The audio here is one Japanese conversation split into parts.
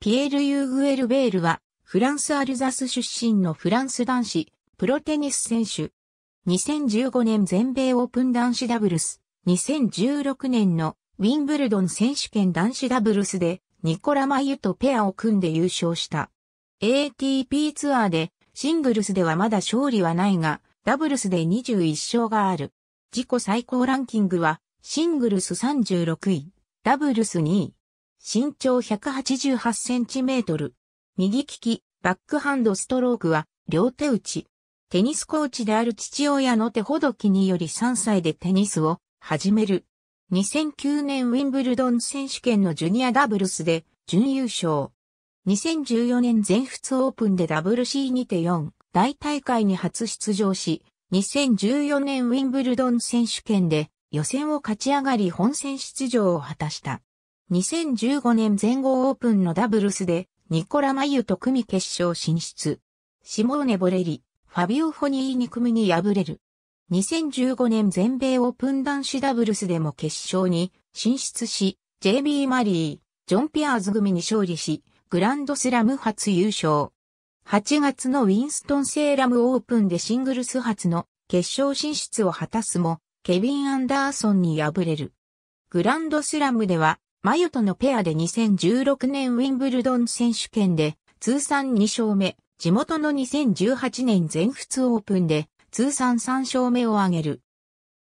ピエール・ユーグエル・ベールは、フランス・アルザス出身のフランス男子、プロテニス選手。2015年全米オープン男子ダブルス、2016年のウィンブルドン選手権男子ダブルスで、ニコラ・マユとペアを組んで優勝した。ATP ツアーで、シングルスではまだ勝利はないが、ダブルスで21勝がある。自己最高ランキングは、シングルス36位、ダブルス2位。身長188センチメートル。右利き、バックハンドストロークは両手打ち。テニスコーチである父親の手ほどきにより3歳でテニスを始める。2009年ウィンブルドン選手権のジュニアダブルスで準優勝。2014年全仏オープンで WC にて4大大会に初出場し、2014年ウィンブルドン選手権で予選を勝ち上がり本戦出場を果たした。2015年全豪オープンのダブルスで、ニコラ・マユと組決勝進出。シモーネ・ボレリ、ファビオ・フォニーに組に敗れる。2015年全米オープン男子ダブルスでも決勝に進出し、JB マリー、ジョン・ピアーズ組に勝利し、グランドスラム初優勝。8月のウィンストン・セーラムオープンでシングルス初の決勝進出を果たすも、ケビン・アンダーソンに敗れる。グランドスラムではマユとのペアで2016年ウィンブルドン選手権で通算2勝目、地元の2018年全仏オープンで通算3勝目を挙げる。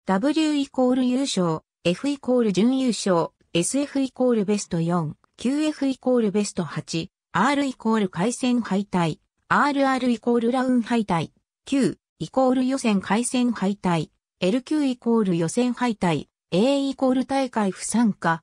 W イコール優勝、F イコール準優勝、SF イコールベスト4、QF イコールベスト8、R イコール回戦敗退、RR イコールラウン敗退、Q イコール予選回戦敗退、LQ イコール予選敗退、A イコール大会不参加、